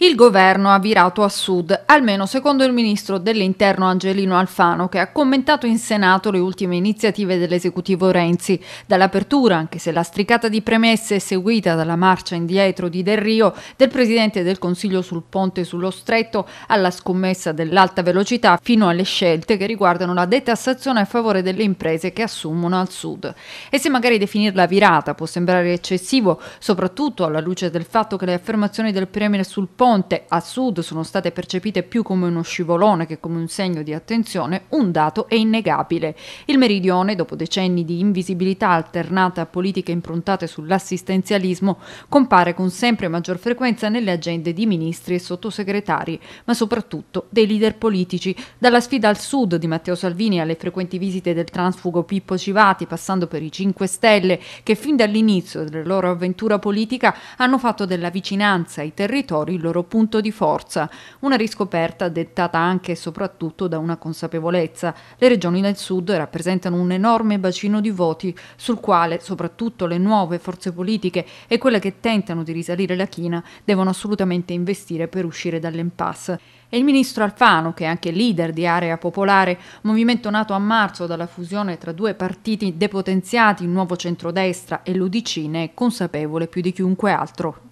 Il governo ha virato a sud, almeno secondo il ministro dell'interno Angelino Alfano, che ha commentato in Senato le ultime iniziative dell'esecutivo Renzi. Dall'apertura, anche se lastricata di premesse, seguita dalla marcia indietro di Del Rio, del presidente del Consiglio sul ponte sullo stretto, alla scommessa dell'alta velocità, fino alle scelte che riguardano la detassazione a favore delle imprese che assumono al sud. E se magari definirla virata può sembrare eccessivo, soprattutto alla luce del fatto che le affermazioni del Premier sul ponte ponte a sud sono state percepite più come uno scivolone che come un segno di attenzione, un dato è innegabile. Il meridione, dopo decenni di invisibilità alternata a politiche improntate sull'assistenzialismo, compare con sempre maggior frequenza nelle agende di ministri e sottosegretari, ma soprattutto dei leader politici, dalla sfida al sud di Matteo Salvini alle frequenti visite del transfugo Pippo Civati, passando per i 5 Stelle, che fin dall'inizio della loro avventura politica hanno fatto della vicinanza ai territori il loro loro punto di forza, una riscoperta dettata anche e soprattutto da una consapevolezza. Le regioni del sud rappresentano un enorme bacino di voti sul quale soprattutto le nuove forze politiche e quelle che tentano di risalire la china devono assolutamente investire per uscire dall'impasse. E il ministro Alfano, che è anche leader di Area Popolare, movimento nato a marzo dalla fusione tra due partiti depotenziati, il Nuovo Centrodestra e l'Udicine, è consapevole più di chiunque altro